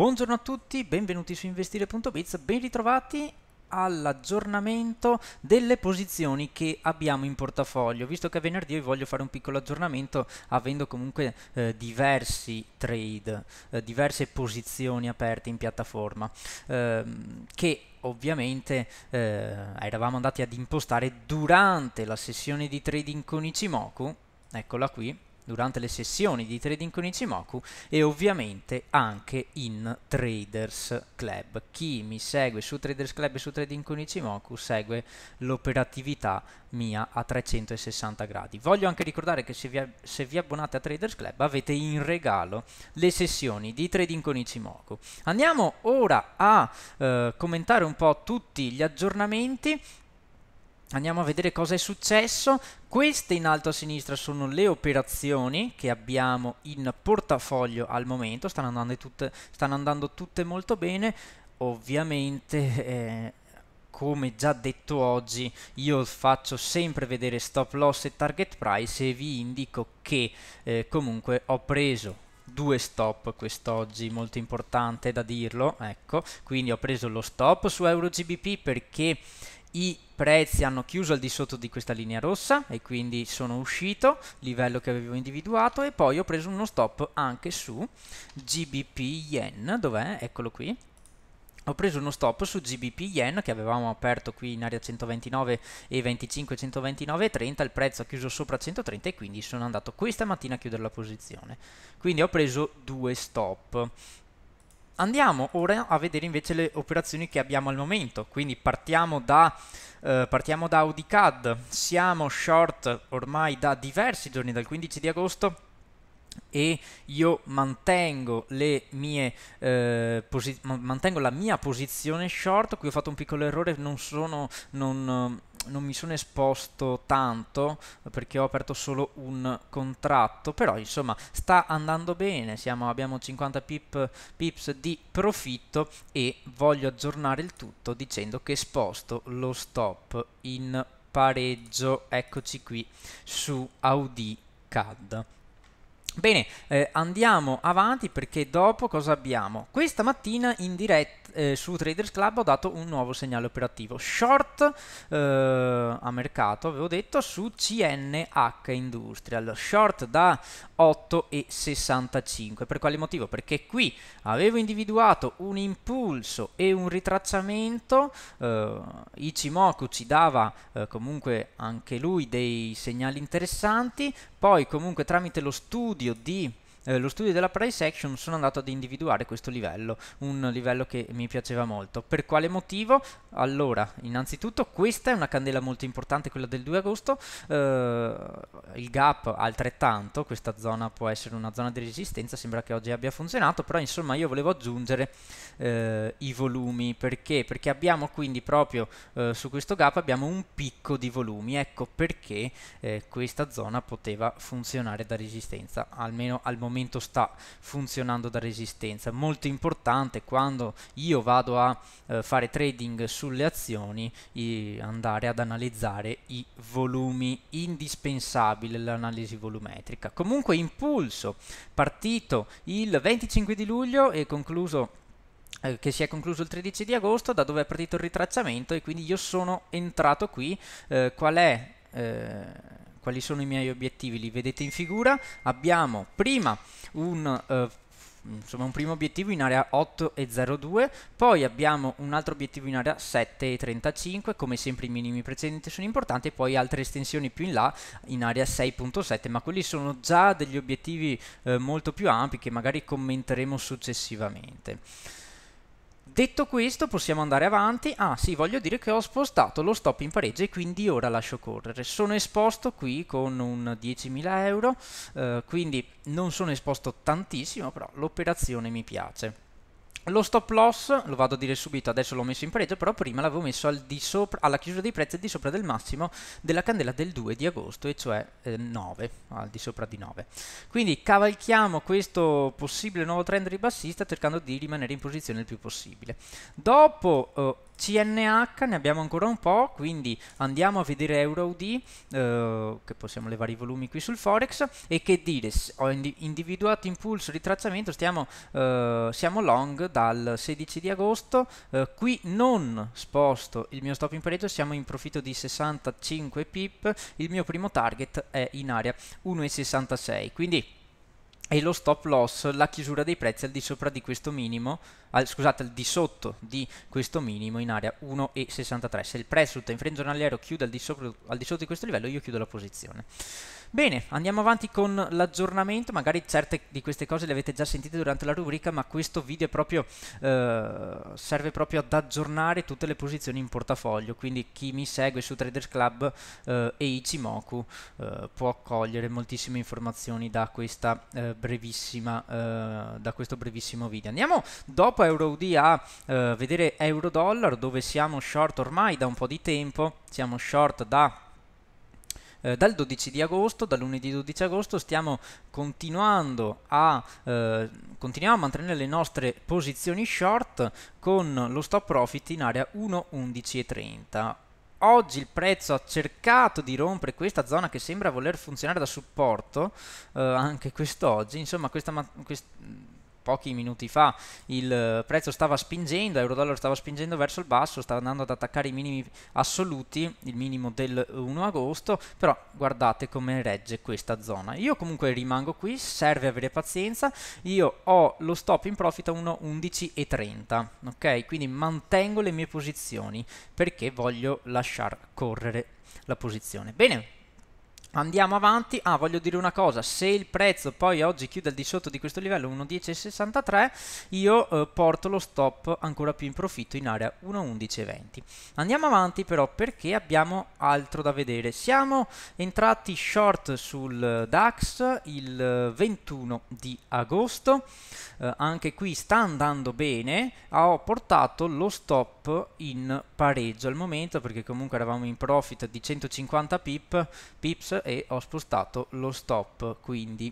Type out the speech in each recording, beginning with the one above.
Buongiorno a tutti, benvenuti su investire.biz, ben ritrovati all'aggiornamento delle posizioni che abbiamo in portafoglio visto che venerdì vi voglio fare un piccolo aggiornamento avendo comunque eh, diversi trade eh, diverse posizioni aperte in piattaforma ehm, che ovviamente eh, eravamo andati ad impostare durante la sessione di trading con Ichimoku eccola qui durante le sessioni di trading con Ichimoku e ovviamente anche in Traders Club. Chi mi segue su Traders Club e su Trading con Ichimoku segue l'operatività mia a 360 gradi. Voglio anche ricordare che se vi, se vi, abbonate a Traders Club avete in regalo le sessioni di Trading con Ichimoku. Andiamo ora a eh, commentare un po' tutti gli aggiornamenti Andiamo a vedere cosa è successo. Queste in alto a sinistra sono le operazioni che abbiamo in portafoglio al momento, stanno andando tutte, stanno andando tutte molto bene. Ovviamente eh, come già detto oggi io faccio sempre vedere stop loss e target price e vi indico che eh, comunque ho preso due stop quest'oggi molto importante da dirlo ecco quindi ho preso lo stop su euro gbp perché i prezzi hanno chiuso al di sotto di questa linea rossa e quindi sono uscito, livello che avevo individuato e poi ho preso uno stop anche su GBP Yen, dov'è? Eccolo qui, ho preso uno stop su GBP Yen che avevamo aperto qui in area 129 e 25, 129 e 30, il prezzo ha chiuso sopra 130 e quindi sono andato questa mattina a chiudere la posizione. Quindi ho preso due stop. Andiamo ora a vedere invece le operazioni che abbiamo al momento, quindi partiamo da, eh, partiamo da AudiCAD, siamo short ormai da diversi giorni, dal 15 di agosto, e io mantengo, mie, eh, mantengo, la mia posizione short, qui ho fatto un piccolo errore, non sono, non, non mi sono esposto tanto perché ho aperto solo un contratto, però insomma sta andando bene, Siamo, abbiamo 50 pip, pips di profitto e voglio aggiornare il tutto dicendo che sposto lo stop in pareggio, eccoci qui, su Audi CAD. Bene, eh, andiamo avanti perché dopo cosa abbiamo? Questa mattina in diretta eh, su Traders Club ho dato un nuovo segnale operativo. Short eh, a mercato, avevo detto, su CNH Industrial. Short da 8,65. Per quale motivo? Perché qui avevo individuato un impulso e un ritracciamento. Eh, Ichimoku ci dava eh, comunque anche lui dei segnali interessanti. Poi comunque tramite lo studio DOD eh, lo studio della price action sono andato ad individuare questo livello, un livello che mi piaceva molto. Per quale motivo? Allora, innanzitutto questa è una candela molto importante, quella del 2 agosto, eh, il gap altrettanto, questa zona può essere una zona di resistenza, sembra che oggi abbia funzionato, però insomma io volevo aggiungere eh, i volumi, perché? Perché abbiamo quindi proprio eh, su questo gap abbiamo un picco di volumi, ecco perché eh, questa zona poteva funzionare da resistenza, almeno al momento momento sta funzionando da resistenza. Molto importante quando io vado a eh, fare trading sulle azioni, e andare ad analizzare i volumi, indispensabile l'analisi volumetrica. Comunque impulso, partito il 25 di luglio e concluso eh, che si è concluso il 13 di agosto, da dove è partito il ritracciamento e quindi io sono entrato qui. Eh, qual è eh, quali sono i miei obiettivi, li vedete in figura, abbiamo prima un... Eh, insomma un primo obiettivo in area 8,02, poi abbiamo un altro obiettivo in area 7,35, come sempre i minimi precedenti sono importanti, e poi altre estensioni più in là in area 6,7, ma quelli sono già degli obiettivi eh, molto più ampi che magari commenteremo successivamente. Detto questo possiamo andare avanti, ah sì voglio dire che ho spostato lo stop in pareggio e quindi ora lascio correre, sono esposto qui con un 10.000 euro, eh, quindi non sono esposto tantissimo però l'operazione mi piace. Lo stop loss, lo vado a dire subito, adesso l'ho messo in pareggio, però prima l'avevo messo al di sopra, alla chiusura dei prezzi al di sopra del massimo della candela del 2 di agosto, e cioè eh, 9, al di sopra di 9. Quindi cavalchiamo questo possibile nuovo trend ribassista cercando di rimanere in posizione il più possibile. Dopo eh, CNH ne abbiamo ancora un po', quindi andiamo a vedere EuroD, eh, che possiamo levare i volumi qui sul Forex, e che dire, ho individuato impulso ritracciamento, stiamo, eh, siamo long dal 16 di agosto, eh, qui non sposto il mio stop in pareggio, siamo in profitto di 65 pip, il mio primo target è in area 1,66, quindi e lo stop loss, la chiusura dei prezzi al di sopra di questo minimo, al, scusate, al di sotto di questo minimo in area 1,63. Se il prezzo sul time frame giornaliero chiude al di, sopra, al di sotto di questo livello, io chiudo la posizione. Bene, andiamo avanti con l'aggiornamento, magari certe di queste cose le avete già sentite durante la rubrica, ma questo video proprio, eh, serve proprio ad aggiornare tutte le posizioni in portafoglio, quindi chi mi segue su Traders Club eh, e Ichimoku eh, può cogliere moltissime informazioni da, questa, eh, eh, da, questo brevissimo video. Andiamo dopo EuroD a eh, vedere euro dollar dove siamo short ormai da un po' di tempo, siamo short da eh, dal 12 di agosto, dal lunedì 12 agosto, stiamo continuando a, eh, continuiamo a mantenere le nostre posizioni short con lo stop profit in area 1.11.30. Oggi il prezzo ha cercato di rompere questa zona che sembra voler funzionare da supporto, eh, anche quest'oggi, insomma questa... questa pochi minuti fa il eh, prezzo stava spingendo, euro-dollaro stava spingendo verso il basso, stava andando ad attaccare i minimi assoluti, il minimo del 1 agosto, però guardate come regge questa zona. Io comunque rimango qui, serve avere pazienza, io ho lo stop in profit a 1.11.30, ok? Quindi mantengo le mie posizioni perché voglio lasciar correre la posizione. Bene, Andiamo avanti, ah voglio dire una cosa, se il prezzo poi oggi chiude al di sotto di questo livello 1.10.63 io eh, porto lo stop ancora più in profitto in area 1.11.20. Andiamo avanti però perché abbiamo altro da vedere, siamo entrati short sul DAX il 21 eh, di agosto, eh, anche qui sta andando bene, ho portato lo stop in pareggio al momento perché comunque eravamo in profit di 150 pip, pips e ho spostato lo stop quindi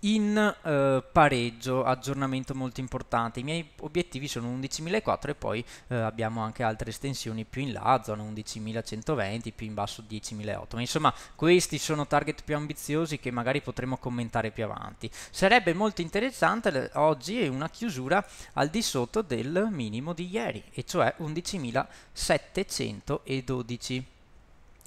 in eh, pareggio, aggiornamento molto importante. I miei obiettivi sono 11.400 e poi eh, abbiamo anche altre estensioni più in là, zona 11.120, più in basso 10.800 Ma insomma, questi sono target più ambiziosi che magari potremo commentare più avanti. Sarebbe molto interessante oggi una chiusura al di sotto del minimo di ieri, e cioè 11.712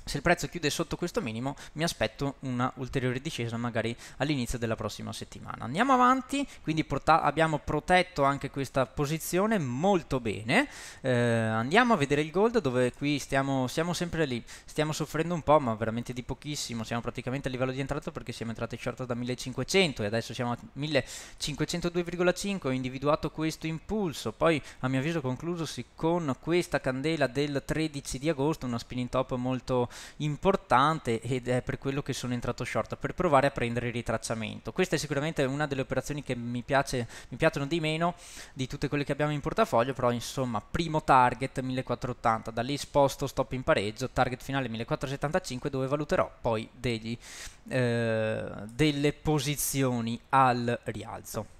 se il prezzo chiude sotto questo minimo mi aspetto una ulteriore discesa magari all'inizio della prossima settimana. Andiamo avanti, quindi abbiamo protetto anche questa posizione molto bene. Eh, andiamo a vedere il gold dove qui stiamo, siamo sempre lì, stiamo soffrendo un po' ma veramente di pochissimo, siamo praticamente a livello di entrata perché siamo entrati short da 1500 e adesso siamo a 1502,5, ho individuato questo impulso, poi a mio avviso conclusosi con questa candela del 13 di agosto, una spinning top molto importante ed è per quello che sono entrato short, per provare a prendere il ritracciamento. Questa è sicuramente una delle operazioni che mi, piace, mi piacciono di meno di tutte quelle che abbiamo in portafoglio, però insomma primo target 1480, da lì sposto stop in pareggio, target finale 1475 dove valuterò poi degli, eh, delle posizioni al rialzo.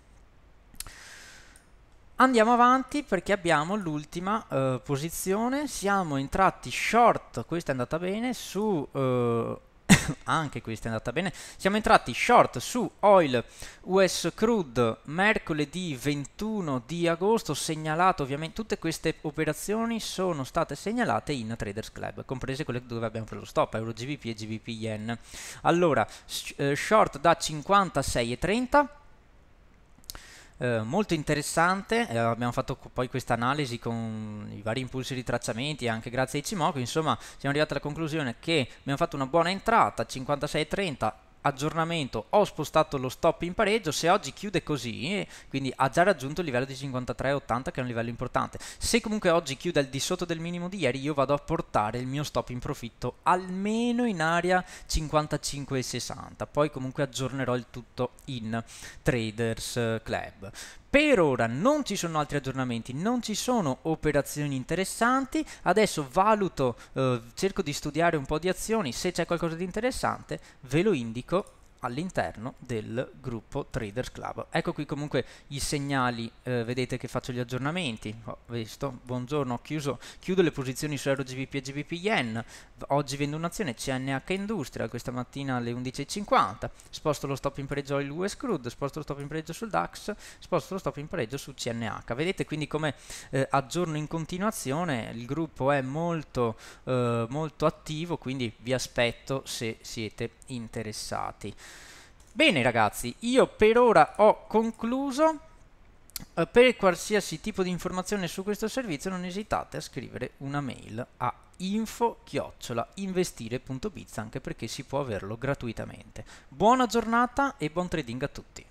Andiamo avanti perché abbiamo l'ultima eh, posizione, siamo entrati short, questa è andata bene, su... Eh, anche questa è andata bene. Siamo entrati short su oil US crude mercoledì 21 di agosto, segnalato ovviamente tutte queste operazioni sono state segnalate in Traders Club, comprese quelle dove abbiamo preso stop, euro GBP e GBP yen. Allora, sh eh, short da 56,30 eh, molto interessante, eh, abbiamo fatto poi questa analisi con i vari impulsi di tracciamenti anche grazie ai CMOC, insomma siamo arrivati alla conclusione che abbiamo fatto una buona entrata, 56,30 aggiornamento ho spostato lo stop in pareggio se oggi chiude così quindi ha già raggiunto il livello di 53,80 che è un livello importante se comunque oggi chiude al di sotto del minimo di ieri io vado a portare il mio stop in profitto almeno in area 55,60 poi comunque aggiornerò il tutto in traders club per ora non ci sono altri aggiornamenti, non ci sono operazioni interessanti, adesso valuto, eh, cerco di studiare un po' di azioni, se c'è qualcosa di interessante ve lo indico all'interno del gruppo Traders Club. Ecco qui comunque i segnali, eh, vedete che faccio gli aggiornamenti, ho visto, buongiorno, ho chiuso, chiudo le posizioni su RGBP e GBP Yen, oggi vendo un'azione CNH Industria, questa mattina alle 11.50, sposto lo stop in pareggio US Crude, sposto lo stop in pareggio sul DAX, sposto lo stop in pareggio su CNH, vedete quindi come eh, aggiorno in continuazione, il gruppo è molto, eh, molto attivo, quindi vi aspetto se siete interessati. Bene ragazzi, io per ora ho concluso. Eh, per qualsiasi tipo di informazione su questo servizio non esitate a scrivere una mail a info-investire.biz anche perché si può averlo gratuitamente. Buona giornata e buon trading a tutti!